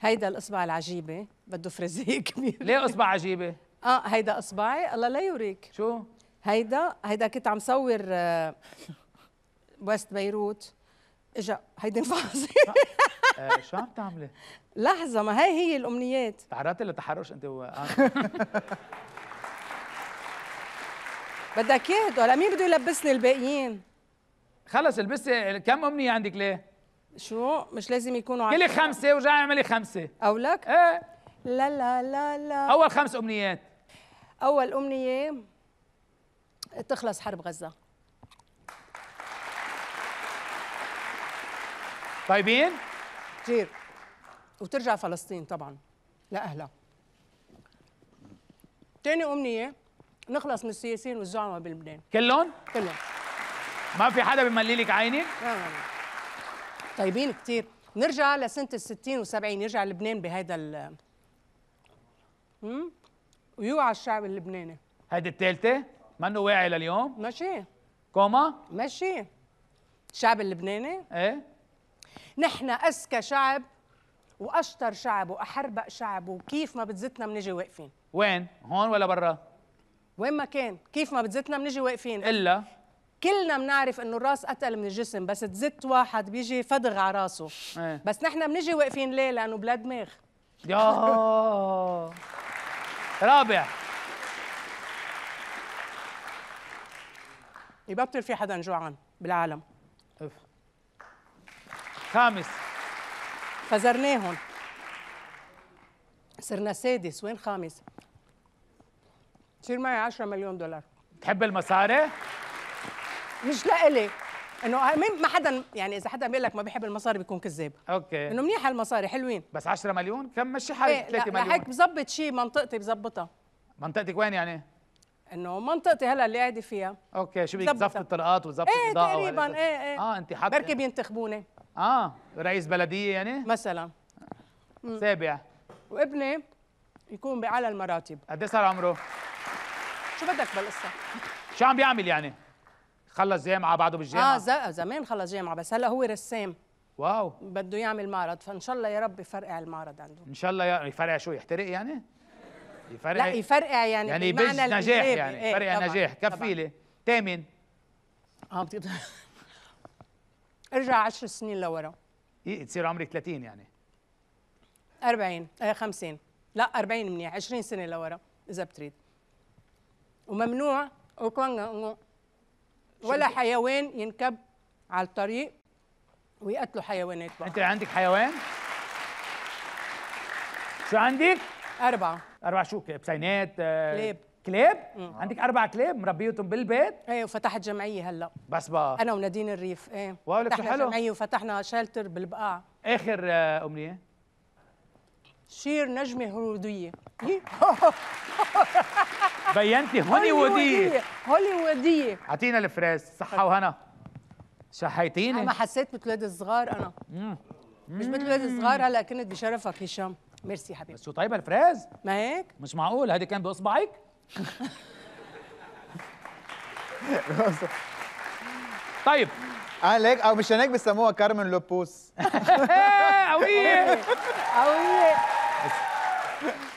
هيدا الاصبع العجيبه بده فريزيه كبير ليه اصبع عجيبه اه هيدا اصبعي الله لا يوريك شو هيدا هيدا كنت عم صور آه، ويست بيروت اجا هيدي انفعصي آه، شو عم تعملي؟ لحظة ما هي هي الأمنيات تعرضتي لتحرش أنت و آه. بدك يهدوا هلا مين بده يلبسني الباقيين؟ خلص البسي كم أمنية عندك ليه؟ شو مش لازم يكونوا كلي خمسه ورجعي اعملي خمسه او لك ايه لا لا لا لا اول خمس امنيات اول امنيه تخلص حرب غزه طيبين كثير وترجع فلسطين طبعا لاهلها ثاني امنيه نخلص من السياسيين والزعماء بلبنان كلهم كلهم ما في حدا بملي لك عينك؟ لا لا لا طيبين كتير نرجع لسنة الستين وسبعين يرجع لبنان بهذا ال ويوعى الشعب اللبناني هيدي الثالثة؟ منه واعي لليوم؟ ماشي كوما؟ ماشي الشعب اللبناني؟ ايه نحن أذكى شعب وأشطر شعب وأحربق شعب وكيف ما بتزتنا بنجي واقفين وين؟ هون ولا برا؟ وين ما كان كيف ما بتزتنا بنجي واقفين إلا كلنا بنعرف انه الراس اتقل من الجسم بس تزت واحد بيجي فدغ على راسه ايه. بس نحن بنجي واقفين ليه لانه بلا دماغ يا رابع يبطل في حدا جوعان بالعالم اف خامس فزرناهم صرنا سادس وين خامس؟ صير معي 10 مليون دولار تحب المصاري؟ مش لإلي انه آه، ما حدا يعني اذا حدا بيقول لك ما بيحب المصاري بيكون كذاب اوكي انه منيحه المصاري حلوين بس 10 مليون كم مشي حالك إيه 3 مليون هيك بظبط شيء منطقتي بظبطها منطقتك وين يعني؟ انه منطقتي هلا اللي قاعده فيها اوكي شو بدك زفت الطرقات وزفت ايه الاضاءه تقريبا ايه ايه اه انت حاطه بركي بينتخبوني اه رئيس بلديه يعني؟ مثلا سابع وابني يكون باعلى المراتب قد إيه صار عمره؟ شو بدك بالقصه؟ شو عم بيعمل يعني؟ خلص جامعه بعده بالجامعه اه زمان خلص جامعه بس هلا هو رسام واو بده يعمل معرض فان شاء الله يا رب يفرقع المعرض عنده ان شاء الله يفرقع شو يحترق يعني يفرقع لا يفرقع يعني يعني بمعنى نجاح إيه، يعني ايه يفرقع نجاح كفيله ثامن اه بتقدر ارجع 10 سنين لورا إيه تصير عمرك 30 يعني 40 آه 50 لا 40 منيح 20 سنه لورا اذا بتريد وممنوع ولا حيوان ينكب على الطريق ويقتلوا حيوانات بقى. انت عندك حيوان؟ شو عندك؟ أربعة أربع شو بسينات آه كلاب كلاب؟ مم. عندك أربعة كلاب مربيتهم بالبيت؟ إيه وفتحت جمعية هلا بس بقى أنا ونادين الريف إيه ولك شو حلو؟ جمعية وفتحنا شيلتر بالبقاع آخر آه أمنية؟ شير نجمة هوليوودية بينتي هوليوودية هوليوودية اعطينا الفراس صحة وهنا شحيتيني ما حسيت مثل ولاد الصغار انا مم. مش مثل ولاد الصغار هلا كنت بشرفك هشام ميرسي حبيبي بس شو طيبة الفراز ما هيك مش معقول هذه كان باصبعك طيب انا آه، ليك او مش هيك بسموها كارمن لوبوس قوية قوية Thank you.